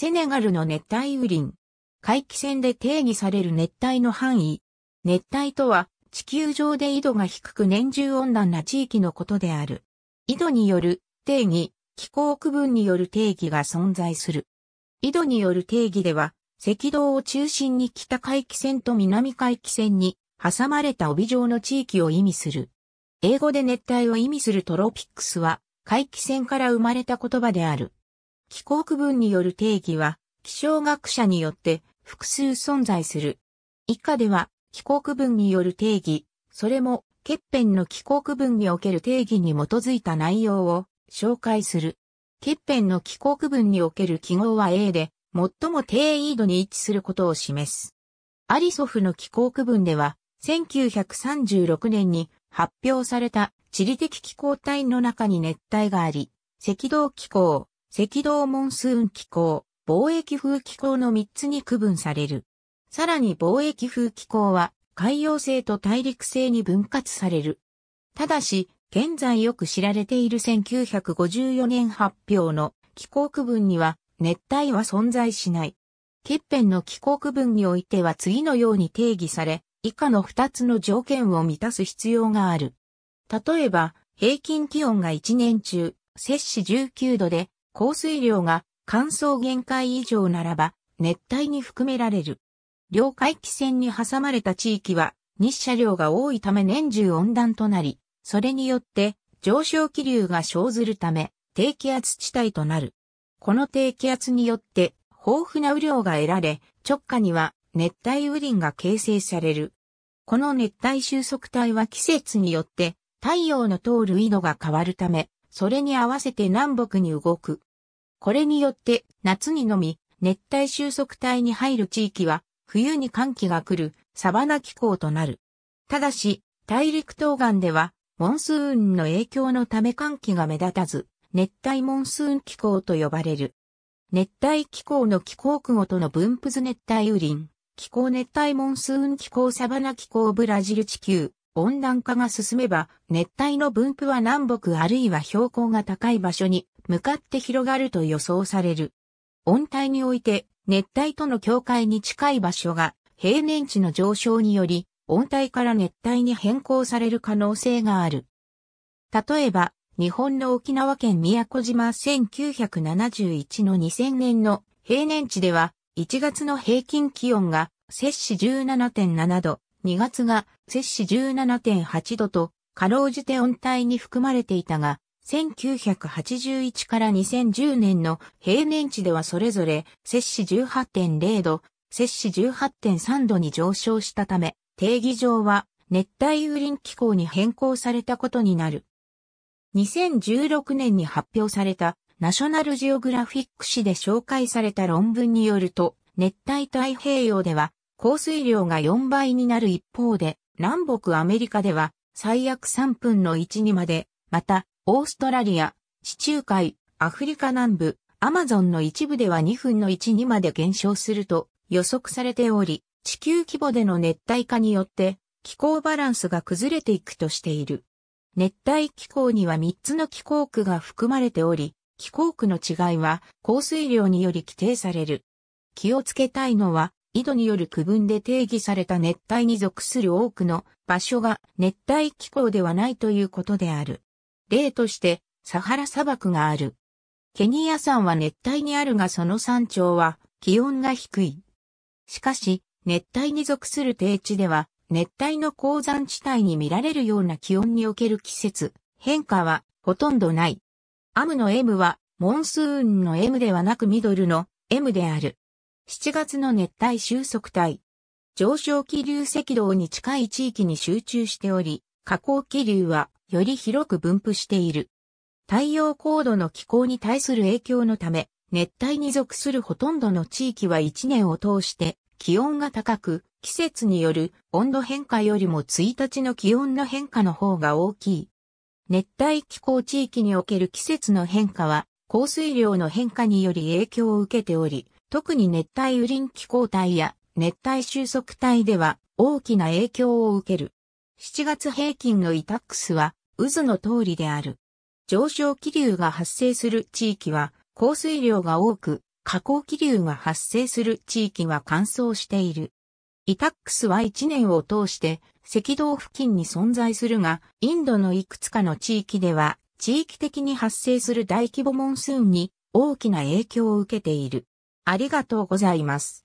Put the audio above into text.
セネガルの熱帯雨林。回帰線で定義される熱帯の範囲。熱帯とは、地球上で緯度が低く年中温暖な地域のことである。緯度による定義、気候区分による定義が存在する。緯度による定義では、赤道を中心に北回帰線と南回帰線に挟まれた帯状の地域を意味する。英語で熱帯を意味するトロピックスは、回帰線から生まれた言葉である。気候区分による定義は、気象学者によって複数存在する。以下では、気候区分による定義、それも、欠片の気候区分における定義に基づいた内容を紹介する。欠片の気候区分における記号は A で、最も低緯度に位置することを示す。アリソフの気候区分では、1936年に発表された地理的気候帯の中に熱帯があり、赤道気候、赤道モンスーン気候、貿易風気候の3つに区分される。さらに貿易風気候は海洋性と大陸性に分割される。ただし、現在よく知られている1954年発表の気候区分には熱帯は存在しない。欠片の気候区分においては次のように定義され、以下の2つの条件を満たす必要がある。例えば、平均気温が1年中、摂氏19度で、降水量が乾燥限界以上ならば熱帯に含められる。両海気線に挟まれた地域は日射量が多いため年中温暖となり、それによって上昇気流が生ずるため低気圧地帯となる。この低気圧によって豊富な雨量が得られ、直下には熱帯雨林が形成される。この熱帯収束帯は季節によって太陽の通る緯度が変わるため、それに合わせて南北に動く。これによって夏にのみ熱帯収束帯に入る地域は冬に寒気が来るサバナ気候となる。ただし、大陸東岸ではモンスーンの影響のため寒気が目立たず、熱帯モンスーン気候と呼ばれる。熱帯気候の気候区ごとの分布図熱帯雨林、気候熱帯モンスーン気候サバナ気候ブラジル地球、温暖化が進めば、熱帯の分布は南北あるいは標高が高い場所に向かって広がると予想される。温帯において熱帯との境界に近い場所が平年値の上昇により温帯から熱帯に変更される可能性がある。例えば、日本の沖縄県宮古島1971の2000年の平年値では1月の平均気温が摂氏17.7度、2月が摂氏17.8度と、かろうじて温帯に含まれていたが、1981から2010年の平年値ではそれぞれ摂氏18.0度、摂氏18.3度に上昇したため、定義上は熱帯雨林気候に変更されたことになる。2016年に発表されたナショナルジオグラフィック誌で紹介された論文によると、熱帯太平洋では降水量が4倍になる一方で、南北アメリカでは最悪3分の1にまで、またオーストラリア、地中海、アフリカ南部、アマゾンの一部では2分の1にまで減少すると予測されており、地球規模での熱帯化によって気候バランスが崩れていくとしている。熱帯気候には3つの気候区が含まれており、気候区の違いは降水量により規定される。気をつけたいのは、緯度による区分で定義された熱帯に属する多くの場所が熱帯気候ではないということである。例として、サハラ砂漠がある。ケニア山は熱帯にあるがその山頂は気温が低い。しかし、熱帯に属する低地では、熱帯の鉱山地帯に見られるような気温における季節、変化はほとんどない。アムの M は、モンスーンの M ではなくミドルの M である。7月の熱帯収束帯。上昇気流赤道に近い地域に集中しており、下降気流はより広く分布している。太陽高度の気候に対する影響のため、熱帯に属するほとんどの地域は一年を通して気温が高く、季節による温度変化よりも1日の気温の変化の方が大きい。熱帯気候地域における季節の変化は、降水量の変化により影響を受けており、特に熱帯雨林気候帯や熱帯収束帯では大きな影響を受ける。7月平均のイタックスは渦の通りである。上昇気流が発生する地域は降水量が多く、下降気流が発生する地域は乾燥している。イタックスは1年を通して赤道付近に存在するが、インドのいくつかの地域では地域的に発生する大規模モンスーンに大きな影響を受けている。ありがとうございます。